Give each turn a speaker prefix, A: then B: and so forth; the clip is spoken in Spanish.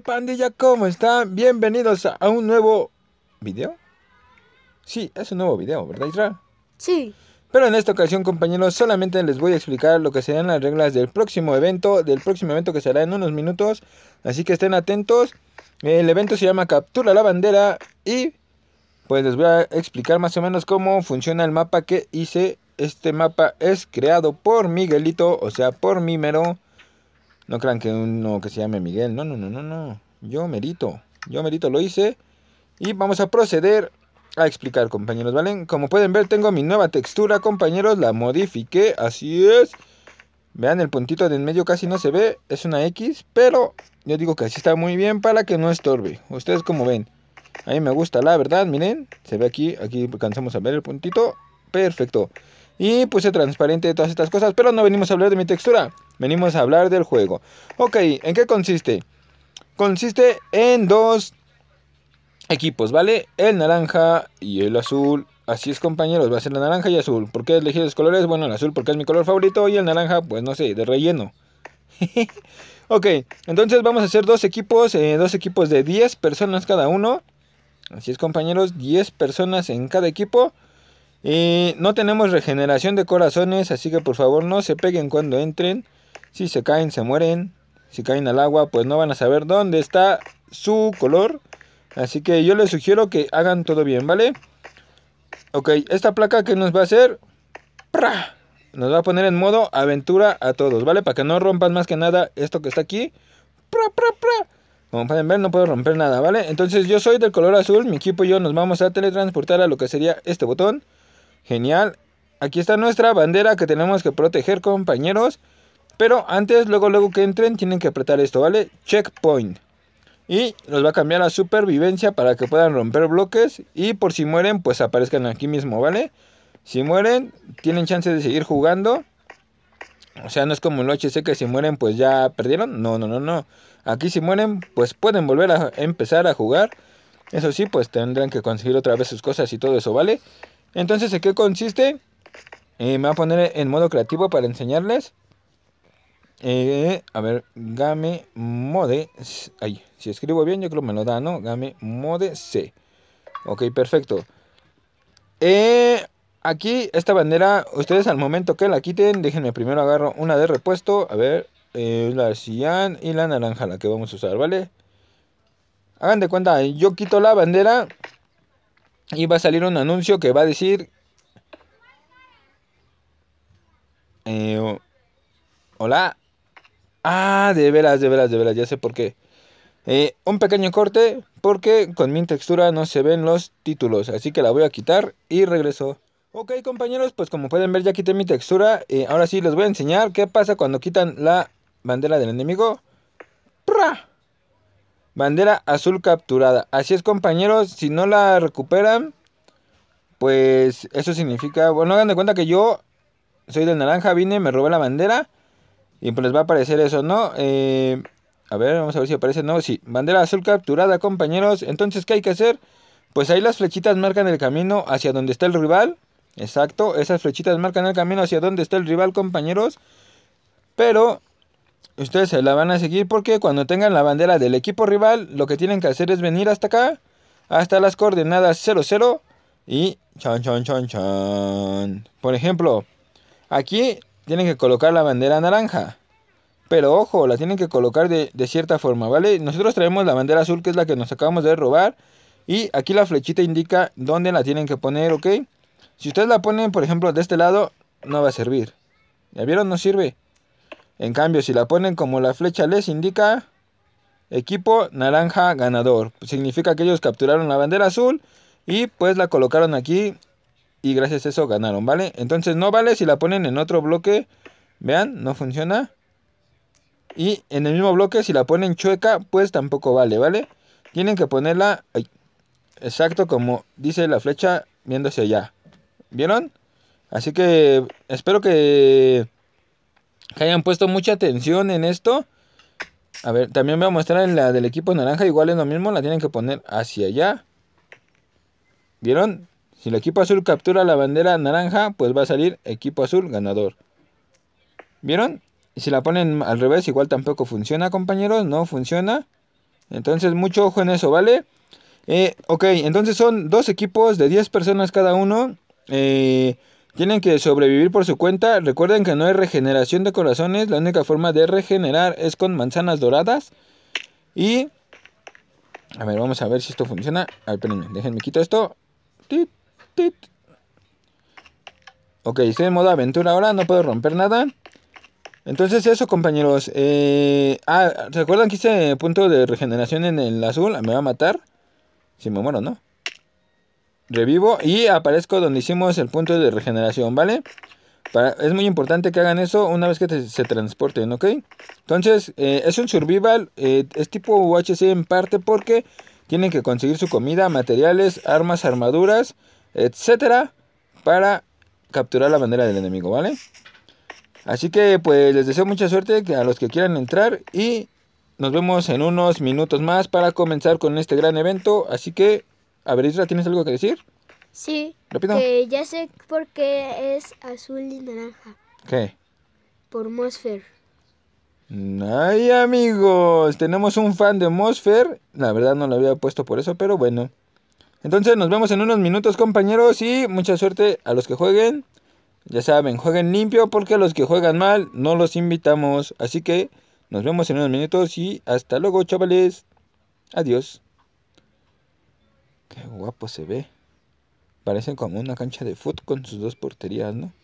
A: pandilla? ¿Cómo están? Bienvenidos a un nuevo video. Sí, es un nuevo video, ¿verdad Israel? Sí. Pero en esta ocasión, compañeros, solamente les voy a explicar lo que serán las reglas del próximo evento, del próximo evento que será en unos minutos. Así que estén atentos. El evento se llama Captura la Bandera y pues les voy a explicar más o menos cómo funciona el mapa que hice. Este mapa es creado por Miguelito, o sea, por Mímero. No crean que uno que se llame Miguel. No, no, no, no, no. Yo merito. Yo merito lo hice. Y vamos a proceder a explicar, compañeros, ¿vale? Como pueden ver, tengo mi nueva textura, compañeros. La modifiqué. Así es. Vean, el puntito de en medio casi no se ve. Es una X. Pero yo digo que así está muy bien para que no estorbe. Ustedes como ven. A mí me gusta, la verdad, miren. Se ve aquí, aquí alcanzamos a ver el puntito. Perfecto. Y puse transparente todas estas cosas, pero no venimos a hablar de mi textura venimos a hablar del juego. Ok, ¿en qué consiste? Consiste en dos equipos, ¿vale? El naranja y el azul. Así es, compañeros, va a ser la naranja y azul. ¿Por qué elegí los colores? Bueno, el azul porque es mi color favorito y el naranja, pues no sé, de relleno. ok, entonces vamos a hacer dos equipos, eh, dos equipos de 10 personas cada uno. Así es, compañeros, 10 personas en cada equipo. Y no tenemos regeneración de corazones, así que por favor no se peguen cuando entren. Si se caen, se mueren. Si caen al agua, pues no van a saber dónde está su color. Así que yo les sugiero que hagan todo bien, ¿vale? Ok, esta placa que nos va a hacer... Nos va a poner en modo aventura a todos, ¿vale? Para que no rompan más que nada esto que está aquí. ¡Pra, pra, pra! Como pueden ver, no puedo romper nada, ¿vale? Entonces yo soy del color azul, mi equipo y yo nos vamos a teletransportar a lo que sería este botón. Genial. Aquí está nuestra bandera que tenemos que proteger, compañeros. Pero antes, luego, luego que entren, tienen que apretar esto, ¿vale? Checkpoint. Y los va a cambiar a supervivencia para que puedan romper bloques. Y por si mueren, pues aparezcan aquí mismo, ¿vale? Si mueren, tienen chance de seguir jugando. O sea, no es como el HC que si mueren, pues ya perdieron. No, no, no, no. Aquí si mueren, pues pueden volver a empezar a jugar. Eso sí, pues tendrán que conseguir otra vez sus cosas y todo eso, ¿vale? Entonces, ¿en qué consiste? Eh, me va a poner en modo creativo para enseñarles. Eh, a ver, game mode. Ay, si escribo bien, yo creo que me lo da, ¿no? Game mode C. Ok, perfecto. Eh, aquí, esta bandera, ustedes al momento que la quiten, déjenme primero agarro una de repuesto. A ver, la cian y la naranja, la que vamos a usar, ¿vale? Hagan de cuenta, yo quito la bandera y va a salir un anuncio que va a decir... Eh, hola, Ah, de veras, de veras, de veras, ya sé por qué. Eh, un pequeño corte porque con mi textura no se ven los títulos, así que la voy a quitar y regreso. Ok compañeros, pues como pueden ver ya quité mi textura, Y eh, ahora sí les voy a enseñar qué pasa cuando quitan la bandera del enemigo. ¡Pra! Bandera azul capturada. Así es compañeros, si no la recuperan, pues eso significa... Bueno, hagan de cuenta que yo soy del naranja, vine, me robé la bandera y pues les va a aparecer eso, ¿no? Eh, a ver, vamos a ver si aparece. No, sí. Bandera azul capturada, compañeros. Entonces, ¿qué hay que hacer? Pues ahí las flechitas marcan el camino hacia donde está el rival. Exacto, esas flechitas marcan el camino hacia donde está el rival, compañeros. Pero ustedes se la van a seguir porque cuando tengan la bandera del equipo rival, lo que tienen que hacer es venir hasta acá, hasta las coordenadas 00 y chan chan chan chan. Por ejemplo, aquí tienen que colocar la bandera naranja. Pero ojo, la tienen que colocar de, cierta forma, ¿vale? Nosotros traemos la bandera azul, que es la que nos acabamos de robar. Y aquí la flechita indica dónde la tienen que poner, ¿ok? Si ustedes la ponen, por ejemplo, de este lado, no va a servir. ¿Ya vieron? No sirve. En cambio, si la ponen como la flecha les indica, equipo naranja ganador. significa que ellos capturaron la bandera azul y pues la colocaron aquí y gracias a eso ganaron, ¿vale? Entonces no vale si la ponen en otro bloque, vean, no funciona. Y en el mismo bloque si la ponen chueca, pues tampoco vale, ¿vale? Tienen que ponerla exacto como dice la flecha viéndose allá. ¿Vieron? Así que espero que, que hayan puesto mucha atención en esto. A ver, también voy a mostrar en la del equipo naranja, igual es lo mismo, la tienen que poner hacia allá. ¿Vieron? Si el equipo azul captura la bandera naranja, pues va a salir equipo azul ganador. ¿Vieron? si la ponen al revés, igual tampoco funciona, compañeros. No funciona. Entonces, mucho ojo en eso, ¿vale? Eh, ok, entonces son dos equipos de 10 personas cada uno. Eh, tienen que sobrevivir por su cuenta. Recuerden que no hay regeneración de corazones. La única forma de regenerar es con manzanas doradas. Y... A ver, vamos a ver si esto funciona. A ver, déjenme quitar esto. Ok, estoy en modo aventura ahora, no puedo romper nada. Entonces eso compañeros. Eh, ah, ¿se acuerdan que hice punto de regeneración en el azul? Me va a matar. Si me muero, ¿no? Revivo y aparezco donde hicimos el punto de regeneración, ¿vale? es muy importante que hagan eso una vez que se transporten, ¿ok? Entonces, eh, es un survival, eh, es tipo UHC en parte porque tienen que conseguir su comida, materiales, armas, armaduras etcétera, para capturar la bandera del enemigo, ¿vale? Así que pues les deseo mucha suerte a los que quieran entrar y nos vemos en unos minutos más para comenzar con este gran evento. Así que, a ¿tienes algo que decir? Sí. ya sé por qué es azul y naranja. ¿Qué? Por Mosfer. Ay amigos, tenemos un fan de Mosfer. La verdad no lo había puesto por eso, pero bueno. Entonces nos vemos en unos minutos compañeros y mucha suerte a los que jueguen. Ya saben, jueguen limpio porque a los que juegan mal no los invitamos. Así que nos vemos en unos minutos y hasta luego chavales. Adiós. Qué guapo se ve. Parecen como una cancha de fútbol con sus dos porterías, ¿no?